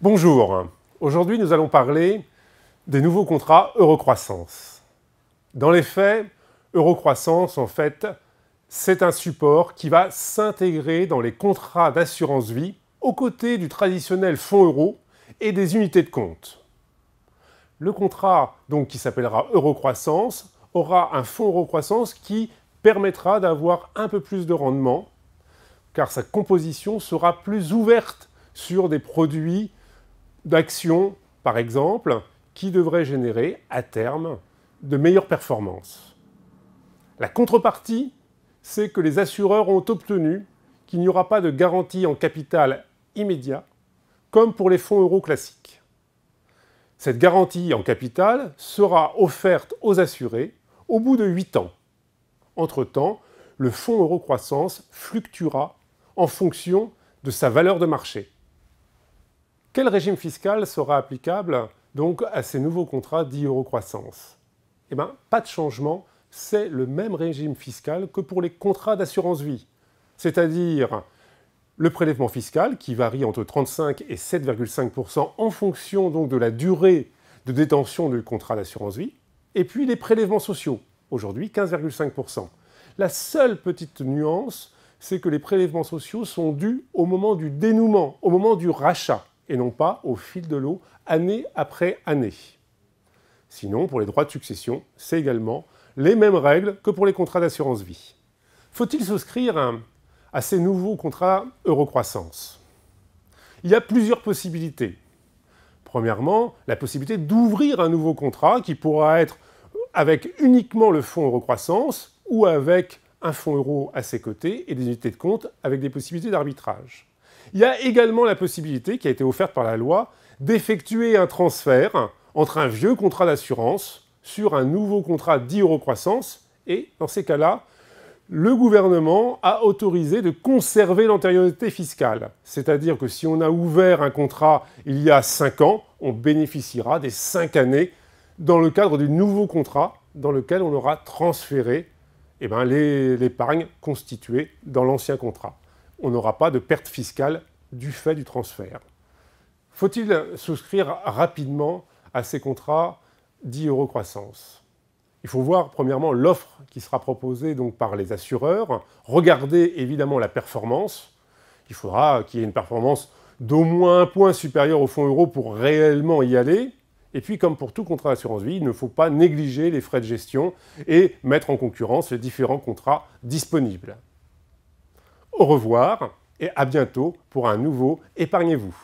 Bonjour, aujourd'hui nous allons parler des nouveaux contrats Eurocroissance. Dans les faits, Eurocroissance, en fait, c'est un support qui va s'intégrer dans les contrats d'assurance vie aux côtés du traditionnel fonds euro et des unités de compte. Le contrat donc qui s'appellera Eurocroissance aura un fonds Eurocroissance qui permettra d'avoir un peu plus de rendement car sa composition sera plus ouverte sur des produits d'actions, par exemple, qui devraient générer, à terme, de meilleures performances. La contrepartie, c'est que les assureurs ont obtenu qu'il n'y aura pas de garantie en capital immédiat, comme pour les fonds euros classiques. Cette garantie en capital sera offerte aux assurés au bout de 8 ans. Entre-temps, le fonds euro croissance fluctuera en fonction de sa valeur de marché. Quel régime fiscal sera applicable donc à ces nouveaux contrats dits eurocroissance Eh ben, pas de changement, c'est le même régime fiscal que pour les contrats d'assurance vie, c'est-à-dire le prélèvement fiscal qui varie entre 35 et 7,5 en fonction donc de la durée de détention du contrat d'assurance vie, et puis les prélèvements sociaux, aujourd'hui 15,5 La seule petite nuance, c'est que les prélèvements sociaux sont dus au moment du dénouement, au moment du rachat et non pas au fil de l'eau, année après année. Sinon, pour les droits de succession, c'est également les mêmes règles que pour les contrats d'assurance vie. Faut-il souscrire à, ces nouveaux contrats Eurocroissance Il y a plusieurs possibilités. Premièrement, la possibilité d'ouvrir un nouveau contrat qui pourra être avec uniquement le fonds Eurocroissance ou avec un fonds euro à ses côtés et des unités de compte avec des possibilités d'arbitrage. Il y a également la possibilité qui a été offerte par la loi d'effectuer un transfert entre un vieux contrat d'assurance sur un nouveau contrat dit croissance et dans ces cas-là, le gouvernement a autorisé de conserver l'antériorité fiscale. C'est-à-dire que si on a ouvert un contrat il y a 5 ans, on bénéficiera des 5 années dans le cadre du nouveau contrat dans lequel on aura transféré eh ben, l'épargne constituée dans l'ancien contrat on n'aura pas de perte fiscale du fait du transfert. Faut-il souscrire rapidement à ces contrats dits croissance Il faut voir premièrement l'offre qui sera proposée donc par les assureurs, regarder évidemment la performance. Il faudra qu'il y ait une performance d'au moins un point supérieur au fonds euro pour réellement y aller. Et puis, comme pour tout contrat d'assurance vie, il ne faut pas négliger les frais de gestion et mettre en concurrence les différents contrats disponibles. Au revoir et à bientôt pour un nouveau Épargnez-vous.